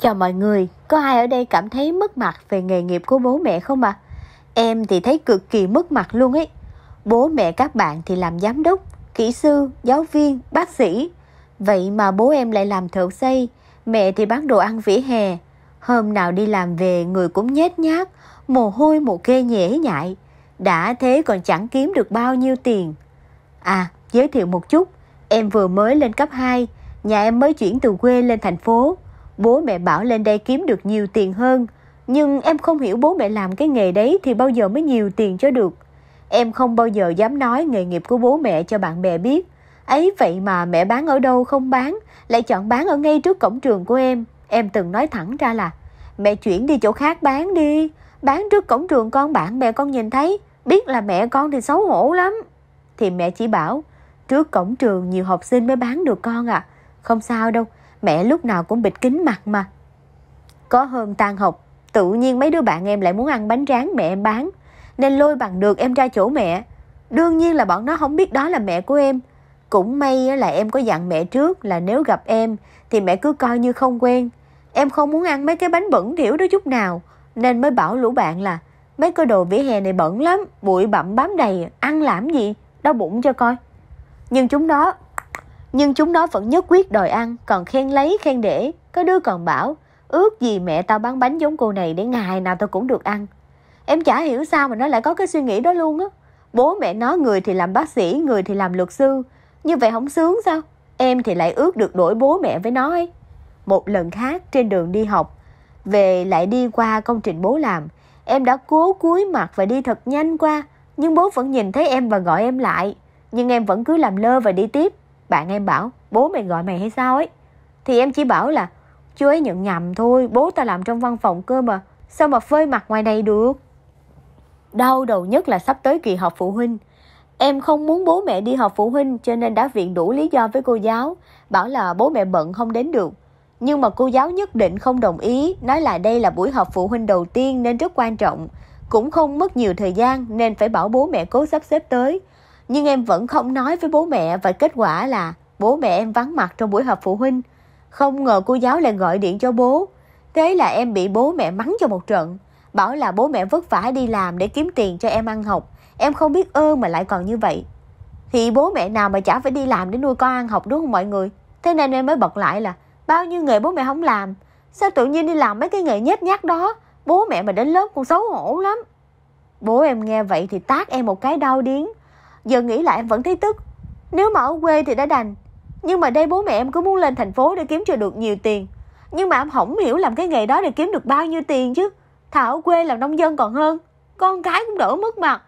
Chào mọi người, có ai ở đây cảm thấy mất mặt về nghề nghiệp của bố mẹ không ạ? À? Em thì thấy cực kỳ mất mặt luôn ấy. Bố mẹ các bạn thì làm giám đốc, kỹ sư, giáo viên, bác sĩ. Vậy mà bố em lại làm thợ xây, mẹ thì bán đồ ăn vỉa hè. Hôm nào đi làm về người cũng nhét nhát, mồ hôi mồ kê nhễ nhại. Đã thế còn chẳng kiếm được bao nhiêu tiền. À, giới thiệu một chút, em vừa mới lên cấp 2, nhà em mới chuyển từ quê lên thành phố Bố mẹ bảo lên đây kiếm được nhiều tiền hơn, nhưng em không hiểu bố mẹ làm cái nghề đấy thì bao giờ mới nhiều tiền cho được. Em không bao giờ dám nói nghề nghiệp của bố mẹ cho bạn bè biết. Ấy vậy mà mẹ bán ở đâu không bán, lại chọn bán ở ngay trước cổng trường của em. Em từng nói thẳng ra là, mẹ chuyển đi chỗ khác bán đi, bán trước cổng trường con bạn bè con nhìn thấy, biết là mẹ con thì xấu hổ lắm. Thì mẹ chỉ bảo, trước cổng trường nhiều học sinh mới bán được con à, không sao đâu, mẹ lúc nào cũng bịt kín mặt mà. Có hôm tan học, tự nhiên mấy đứa bạn em lại muốn ăn bánh rán mẹ em bán, nên lôi bằng được em ra chỗ mẹ. Đương nhiên là bọn nó không biết đó là mẹ của em. Cũng may là em có dặn mẹ trước là nếu gặp em thì mẹ cứ coi như không quen. Em không muốn ăn mấy cái bánh bẩn thiểu đó chút nào, nên mới bảo lũ bạn là mấy cái đồ vỉa hè này bẩn lắm, bụi bặm bám đầy, ăn làm gì, đau bụng cho coi. Nhưng chúng nó nhưng chúng nó vẫn nhất quyết đòi ăn, còn khen lấy khen để. Có đứa còn bảo, ước gì mẹ tao bán bánh giống cô này để ngày nào tao cũng được ăn. Em chả hiểu sao mà nó lại có cái suy nghĩ đó luôn á. Bố mẹ nó người thì làm bác sĩ, người thì làm luật sư. Như vậy không sướng sao? Em thì lại ước được đổi bố mẹ với nó ấy. Một lần khác trên đường đi học, về lại đi qua công trình bố làm. Em đã cố cúi mặt và đi thật nhanh qua, nhưng bố vẫn nhìn thấy em và gọi em lại. Nhưng em vẫn cứ làm lơ và đi tiếp. Bạn em bảo bố mày gọi mày hay sao ấy Thì em chỉ bảo là chú ấy nhận nhầm thôi Bố ta làm trong văn phòng cơ mà Sao mà phơi mặt ngoài này được Đau đầu nhất là sắp tới kỳ họp phụ huynh Em không muốn bố mẹ đi họp phụ huynh cho nên đã viện đủ lý do với cô giáo, bảo là bố mẹ bận không đến được. Nhưng mà cô giáo nhất định không đồng ý, nói là đây là buổi họp phụ huynh đầu tiên nên rất quan trọng, cũng không mất nhiều thời gian nên phải bảo bố mẹ cố sắp xếp tới nhưng em vẫn không nói với bố mẹ và kết quả là bố mẹ em vắng mặt trong buổi họp phụ huynh. Không ngờ cô giáo lại gọi điện cho bố. Thế là em bị bố mẹ mắng cho một trận, bảo là bố mẹ vất vả đi làm để kiếm tiền cho em ăn học. Em không biết ơn mà lại còn như vậy. Thì bố mẹ nào mà chả phải đi làm để nuôi con ăn học đúng không mọi người? Thế nên em mới bật lại là bao nhiêu nghề bố mẹ không làm. Sao tự nhiên đi làm mấy cái nghề nhét nhát đó? Bố mẹ mà đến lớp còn xấu hổ lắm. Bố em nghe vậy thì tát em một cái đau điếng. Giờ nghĩ lại em vẫn thấy tức. Nếu mà ở quê thì đã đành. Nhưng mà đây bố mẹ em cứ muốn lên thành phố để kiếm cho được nhiều tiền. Nhưng mà em không hiểu làm cái nghề đó để kiếm được bao nhiêu tiền chứ. Thà ở quê làm nông dân còn hơn. Con cái cũng đỡ mất mặt.